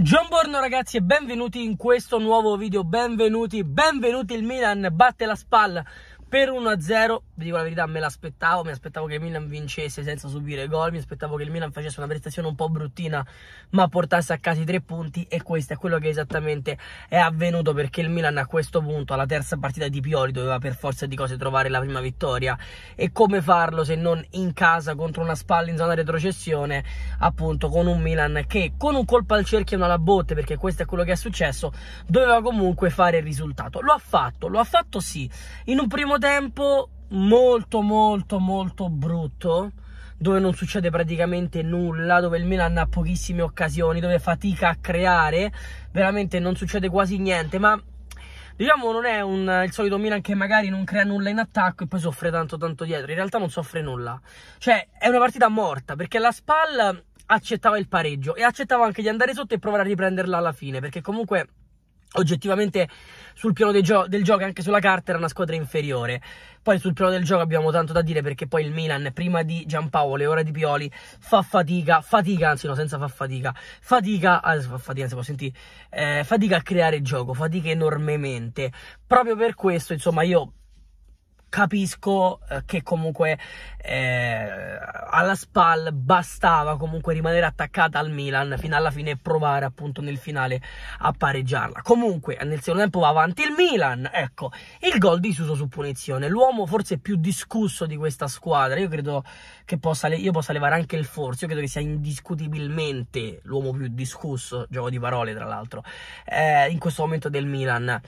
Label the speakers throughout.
Speaker 1: Buongiorno ragazzi e benvenuti in questo nuovo video, benvenuti, benvenuti il Milan batte la spalla per 1-0, vi dico la verità, me l'aspettavo, mi aspettavo che il Milan vincesse senza subire gol, mi aspettavo che il Milan facesse una prestazione un po' bruttina, ma portasse a casa i tre punti e questo è quello che esattamente è avvenuto perché il Milan a questo punto, alla terza partita di Pioli, doveva per forza di cose trovare la prima vittoria e come farlo se non in casa contro una spalla in zona retrocessione, appunto con un Milan che con un colpo al cerchio e una alla botte, perché questo è quello che è successo, doveva comunque fare il risultato. Lo ha fatto, lo ha fatto sì, in un primo tempo molto molto molto brutto dove non succede praticamente nulla, dove il Milan ha pochissime occasioni, dove fatica a creare, veramente non succede quasi niente, ma diciamo non è un, il solito Milan che magari non crea nulla in attacco e poi soffre tanto tanto dietro, in realtà non soffre nulla, cioè è una partita morta perché la Spal accettava il pareggio e accettava anche di andare sotto e provare a riprenderla alla fine, perché comunque oggettivamente sul piano gio- del gioco e anche sulla carta era una squadra inferiore. Poi sul piano del gioco abbiamo tanto da dire perché poi il Milan prima di Giampaolo e ora di Pioli fa fatica, fatica, anzi no, senza fa fatica, fatica, ah, fa fatica, anzi, sentire, eh, fatica a creare gioco, fatica enormemente. Proprio per questo, insomma, io capisco eh, che comunque eh, alla SPAL bastava comunque rimanere attaccata al Milan fino alla fine e provare appunto nel finale a pareggiarla. Comunque nel secondo tempo va avanti il Milan, ecco, il gol di Suso su punizione, l'uomo forse più discusso di questa squadra, io credo che possa, io possa levare anche il forzo, io credo che sia indiscutibilmente l'uomo più discusso, gioco di parole tra l'altro, eh, in questo momento del Milan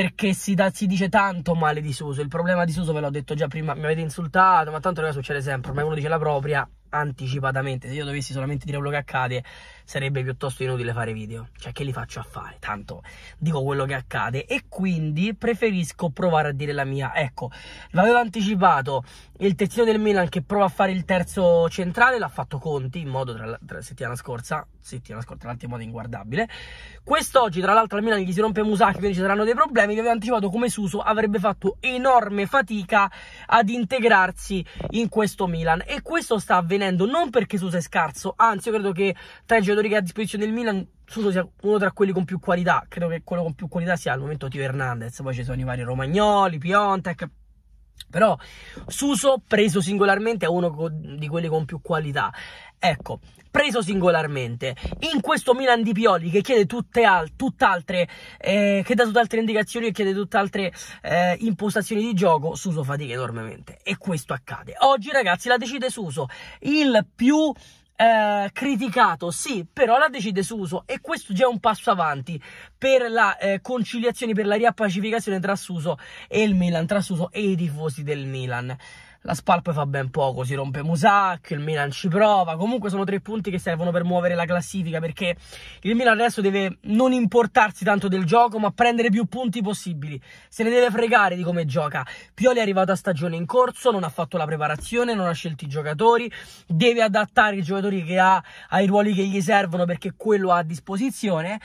Speaker 1: perché si, da, si, dice tanto male di Suso. Il problema di Suso ve l'ho detto già prima, mi avete insultato, ma tanto ragazzi succede sempre, ormai uno dice la propria, anticipatamente, se io dovessi solamente dire quello che accade, sarebbe piuttosto inutile fare video. Cioè, che li faccio a fare? Tanto dico quello che accade e quindi preferisco provare a dire la mia. Ecco, l'avevo anticipato, il terzino del Milan che prova a fare il terzo centrale l'ha fatto Conti, in modo tra tra settimana scorsa, settimana scorsa, l'altro in modo inguardabile. Quest'oggi, tra l'altro, al Milan gli si rompe Musacchi, quindi ci saranno dei problemi. Vi avevo anticipato come Suso avrebbe fatto enorme fatica ad integrarsi in questo Milan e questo sta avvenendo venendo non perché Suso è scarso, anzi io credo che tra i giocatori che ha a disposizione il Milan Suso sia uno tra quelli con più qualità, credo che quello con più qualità sia al momento Tio Hernandez, poi ci sono i vari Romagnoli, Piontek, però Suso preso singolarmente è uno co- di quelli con più qualità. Ecco, preso singolarmente. In questo Milan di Pioli che chiede al- tutt'altre, eh, che dà tutt'altre indicazioni e chiede tutt'altre eh, impostazioni di gioco, Suso fatica enormemente. E questo accade. Oggi ragazzi la decide Suso, il più eh, criticato, sì, però la decide su e questo già è un passo avanti per la eh, conciliazione, per la riappacificazione tra Suso e il Milan, tra Suso e i tifosi del Milan la Spal poi fa ben poco, si rompe Musac, il Milan ci prova, comunque sono tre punti che servono per muovere la classifica perché il Milan adesso deve non importarsi tanto del gioco ma prendere più punti possibili, se ne deve fregare di come gioca, Pioli è arrivato a stagione in corso, non ha fatto la preparazione, non ha scelto i giocatori, deve adattare i giocatori che ha ai ruoli che gli servono perché quello ha a disposizione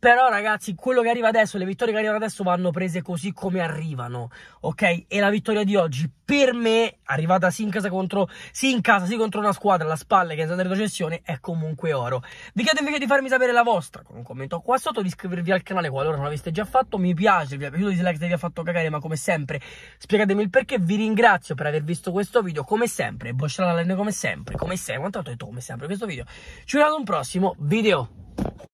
Speaker 1: però ragazzi, quello che arriva adesso, le vittorie che arrivano adesso vanno prese così come arrivano, ok? E la vittoria di oggi, per me, arrivata sì in casa contro, sì in casa, sì contro una squadra la spalle che è andata in recessione, è comunque oro. Vi chiedo invece di farmi sapere la vostra con un commento qua sotto, di iscrivervi al canale qualora non l'aveste già fatto, mi piace, vi è piaciuto dislike se vi ha fatto cagare, ma come sempre spiegatemi il perché, vi ringrazio per aver visto questo video, come sempre, Bosciala Lenne come sempre, come sempre, quanto ho detto come sempre questo video, ci vediamo ad un prossimo video.